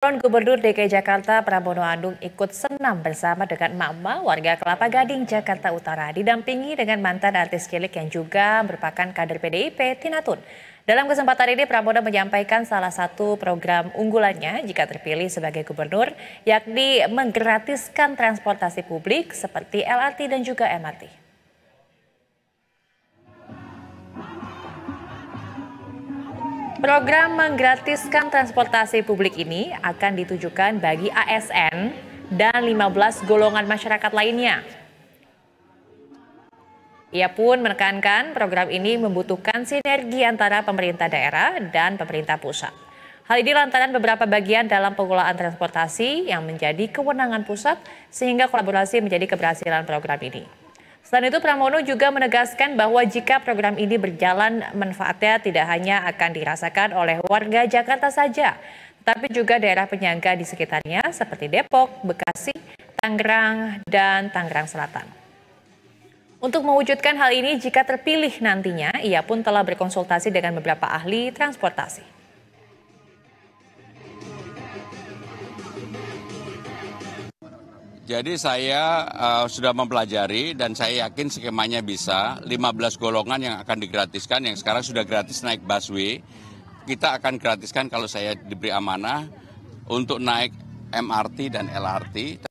Calon Gubernur DKI Jakarta Prabowo Andung ikut senam bersama dengan Mama warga Kelapa Gading, Jakarta Utara didampingi dengan mantan artis kilik yang juga merupakan kader PDIP Tinatun. Dalam kesempatan ini Prabowo menyampaikan salah satu program unggulannya jika terpilih sebagai gubernur yakni menggratiskan transportasi publik seperti LRT dan juga MRT. Program menggratiskan transportasi publik ini akan ditujukan bagi ASN dan 15 golongan masyarakat lainnya. Ia pun menekankan program ini membutuhkan sinergi antara pemerintah daerah dan pemerintah pusat. Hal ini lantaran beberapa bagian dalam pengelolaan transportasi yang menjadi kewenangan pusat sehingga kolaborasi menjadi keberhasilan program ini. Selain itu Pramono juga menegaskan bahwa jika program ini berjalan manfaatnya tidak hanya akan dirasakan oleh warga Jakarta saja, tapi juga daerah penyangga di sekitarnya seperti Depok, Bekasi, Tangerang, dan Tangerang Selatan. Untuk mewujudkan hal ini jika terpilih nantinya, ia pun telah berkonsultasi dengan beberapa ahli transportasi. Jadi saya uh, sudah mempelajari dan saya yakin skemanya bisa. 15 golongan yang akan digratiskan, yang sekarang sudah gratis naik busway. Kita akan gratiskan kalau saya diberi amanah untuk naik MRT dan LRT.